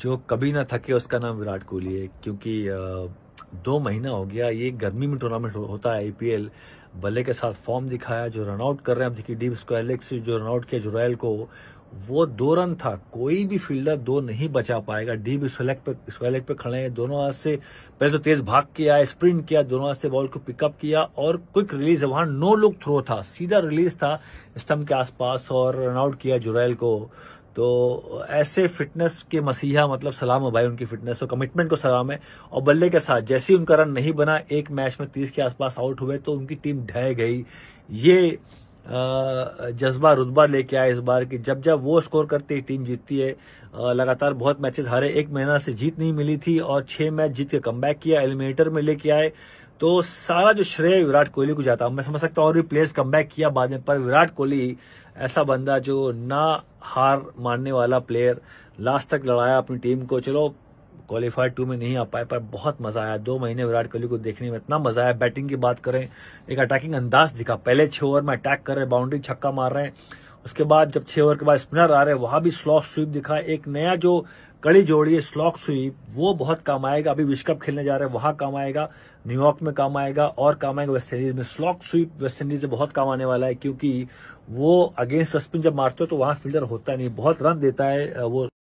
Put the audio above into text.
जो कभी ना थके उसका नाम विराट कोहली है क्योंकि दो महीना हो गया ये गर्मी में टूर्नामेंट होता है आईपीएल बल्ले के साथ फॉर्म दिखाया जो रनआउट कर रहे हैं देखिए डीप स्क्वायर जो रनआउट किया जुरैल को वो दो रन था कोई भी फील्डर दो नहीं बचा पाएगा डीप स्वेलेग पे स्वेलेग पे खड़े हैं दोनों हाथ से पहले तो तेज भाग किया स्प्रिंट किया दोनों हाथ से बॉल को पिकअप किया और क्विक रिलीज वहां नो लुक थ्रो था सीधा रिलीज था स्टम्प के आसपास और रनआउट किया जुरैल को तो ऐसे फिटनेस के मसीहा मतलब सलाम हो भाई उनकी फिटनेस और कमिटमेंट को सलाम है और बल्ले के साथ जैसे ही उनका रन नहीं बना एक मैच में तीस के आसपास आउट हुए तो उनकी टीम ढह गई ये जज्बा रुतबा लेके आए इस बार कि जब जब वो स्कोर करती है टीम जीतती है लगातार बहुत मैचेस हारे एक महीना से जीत नहीं मिली थी और छह मैच जीत के कम किया एलिमिनेटर में लेके आए तो सारा जो श्रेय विराट कोहली को जाता मैं समझ सकता हूँ और भी प्लेयर्स कम किया बाद में पर विराट कोहली ऐसा बंदा जो ना हार मानने वाला प्लेयर लास्ट तक लड़ाया अपनी टीम को चलो क्वालिफायर टू में नहीं आ पाए पर बहुत मजा आया दो महीने विराट कोहली को देखने में इतना मजा आया बैटिंग की बात करें एक अटैकिंग अंदाज दिखा पहले छह ओवर में अटैक कर रहे बाउंड्री छक्का मार रहे हैं उसके बाद जब छह ओवर के बाद स्पिनर आ रहे हैं वहां भी स्लॉक स्वीप दिखा एक नया जो कड़ी जोड़ी है स्लॉक स्वीप वो बहुत काम आएगा अभी विश्व कप खेलने जा रहे हैं वहां काम आएगा न्यूयॉर्क में काम आएगा और काम आएगा वेस्ट इंडीज में स्लॉक स्वीप वेस्ट इंडीज से बहुत काम आने वाला है क्योंकि वो अगेंस्ट सस्पिन जब मारते हो तो वहां फील्डर होता नहीं बहुत रन देता है वो